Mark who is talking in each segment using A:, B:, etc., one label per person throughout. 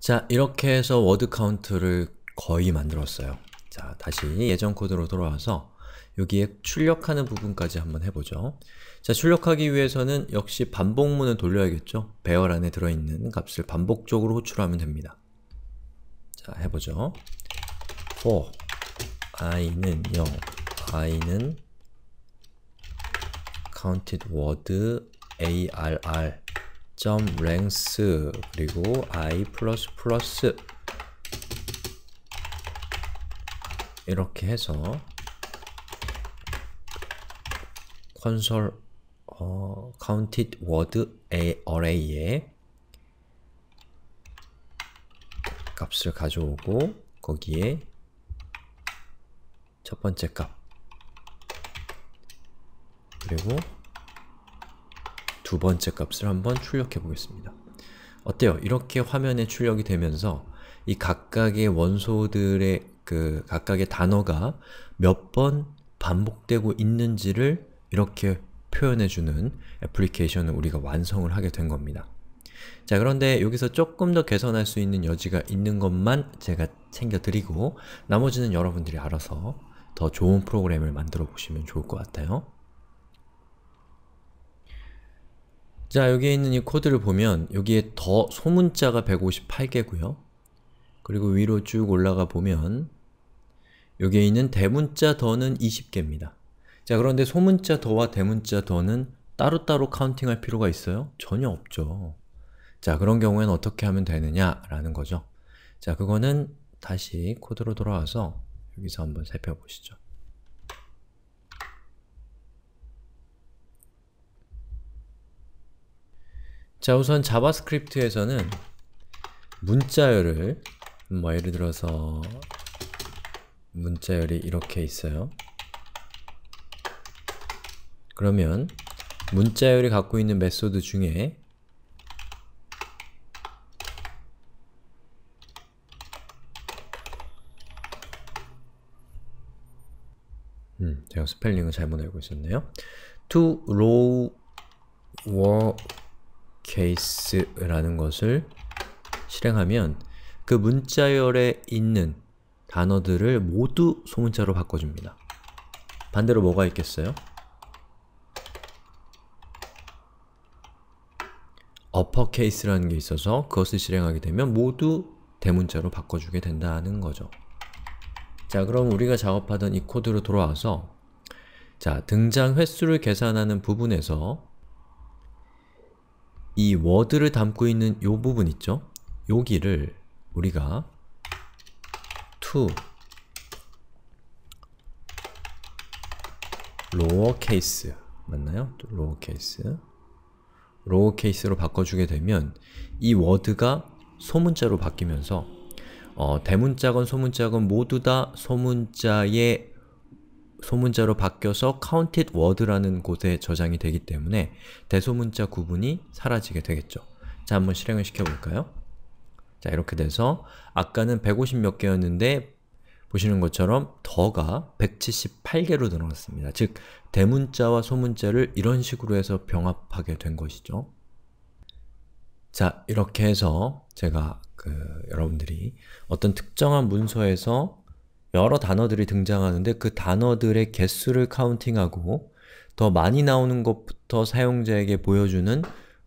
A: 자 이렇게 해서 워드 카운트를 거의 만들었어요. 자 다시 예전 코드로 돌아와서 여기에 출력하는 부분까지 한번 해보죠. 자 출력하기 위해서는 역시 반복문을 돌려야겠죠? 배열 안에 들어있는 값을 반복적으로 호출하면 됩니다. 자 해보죠. for i는 0, i는 counted word arr 점 랭스 그리고 i 플러스 플러스 이렇게 해서 console 어, counted word array에 값을 가져오고 거기에 첫 번째 값 그리고 두 번째 값을 한번 출력해 보겠습니다. 어때요? 이렇게 화면에 출력이 되면서 이 각각의 원소들의 그 각각의 단어가 몇 번 반복되고 있는지를 이렇게 표현해주는 애플리케이션을 우리가 완성을 하게 된 겁니다. 자 그런데 여기서 조금 더 개선할 수 있는 여지가 있는 것만 제가 챙겨드리고 나머지는 여러분들이 알아서 더 좋은 프로그램을 만들어 보시면 좋을 것 같아요. 자 여기에 있는 이 코드를 보면 여기에 더 소문자가 158개고요. 그리고 위로 쭉 올라가 보면 여기에 있는 대문자 더는 20개입니다. 자 그런데 소문자 더와 대문자 더는 따로따로 카운팅할 필요가 있어요? 전혀 없죠. 자 그런 경우에는 어떻게 하면 되느냐 라는 거죠. 자 그거는 다시 코드로 돌아와서 여기서 한번 살펴보시죠. 자 우선 자바스크립트에서는 문자열을 뭐 예를 들어서 문자열이 이렇게 있어요. 그러면 문자열이 갖고 있는 메소드 중에 음, 제가 스펠링을 잘못 알고 있었네요. to row case라는 것을 실행하면 그 문자열에 있는 단어들을 모두 소문자로 바꿔줍니다. 반대로 뭐가 있겠어요? uppercase라는 게 있어서 그것을 실행하게 되면 모두 대문자로 바꿔주게 된다는 거죠. 자, 그럼 우리가 작업하던 이 코드로 돌아와서 자, 등장 횟수를 계산하는 부분에서 이 워드를 담고 있는 이 부분 있죠? 여기를 우리가 to lowercase 맞나요? lowercase lowercase로 바꿔주게 되면 이 워드가 소문자로 바뀌면서 어, 대문자건 소문자건 모두 다 소문자의 소문자로 바뀌어서 counted word라는 곳에 저장이 되기 때문에 대소문자 구분이 사라지게 되겠죠. 자, 한번 실행을 시켜볼까요? 자, 이렇게 돼서 아까는 150 몇 개였는데 보시는 것처럼 더가 178개로 늘어났습니다. 즉, 대문자와 소문자를 이런 식으로 해서 병합하게 된 것이죠. 자, 이렇게 해서 제가 그 여러분들이 어떤 특정한 문서에서 여러 단어들이 등장하는데 그 단어들의 개수를 카운팅하고 더 많이 나오는 것부터 사용자에게 보여주는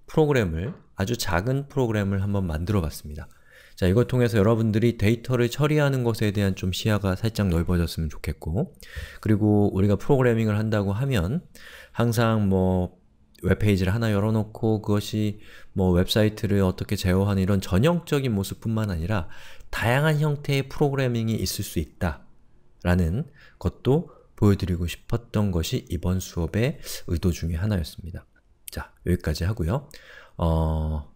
A: 프로그램을 아주 작은 프로그램을 한번 만들어 봤습니다. 자, 이걸 통해서 여러분들이 데이터를 처리하는 것에 대한 좀 시야가 살짝 넓어졌으면 좋겠고 그리고 우리가 프로그래밍을 한다고 하면 항상 뭐 웹페이지를 하나 열어놓고 그것이 뭐 웹사이트를 어떻게 제어하는 이런 전형적인 모습뿐만 아니라 다양한 형태의 프로그래밍이 있을 수 있다 라는 것도 보여드리고 싶었던 것이 이번 수업의 의도 중의 하나였습니다. 자, 여기까지 하고요. 어...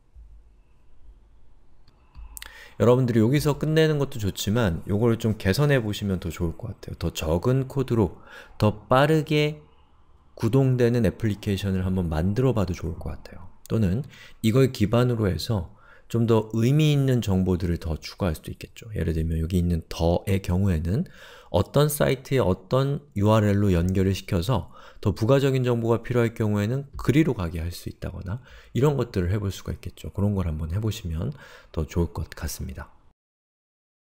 A: 여러분들이 여기서 끝내는 것도 좋지만 이걸좀 개선해 보시면 더 좋을 것 같아요. 더 적은 코드로 더 빠르게 구동되는 애플리케이션을 한번 만들어 봐도 좋을 것 같아요. 또는 이걸 기반으로 해서 좀 더 의미 있는 정보들을 더 추가할 수도 있겠죠. 예를 들면 여기 있는 더의 경우에는 어떤 사이트에 어떤 URL로 연결을 시켜서 더 부가적인 정보가 필요할 경우에는 그리로 가게 할 수 있다거나 이런 것들을 해볼 수가 있겠죠. 그런 걸 한번 해보시면 더 좋을 것 같습니다.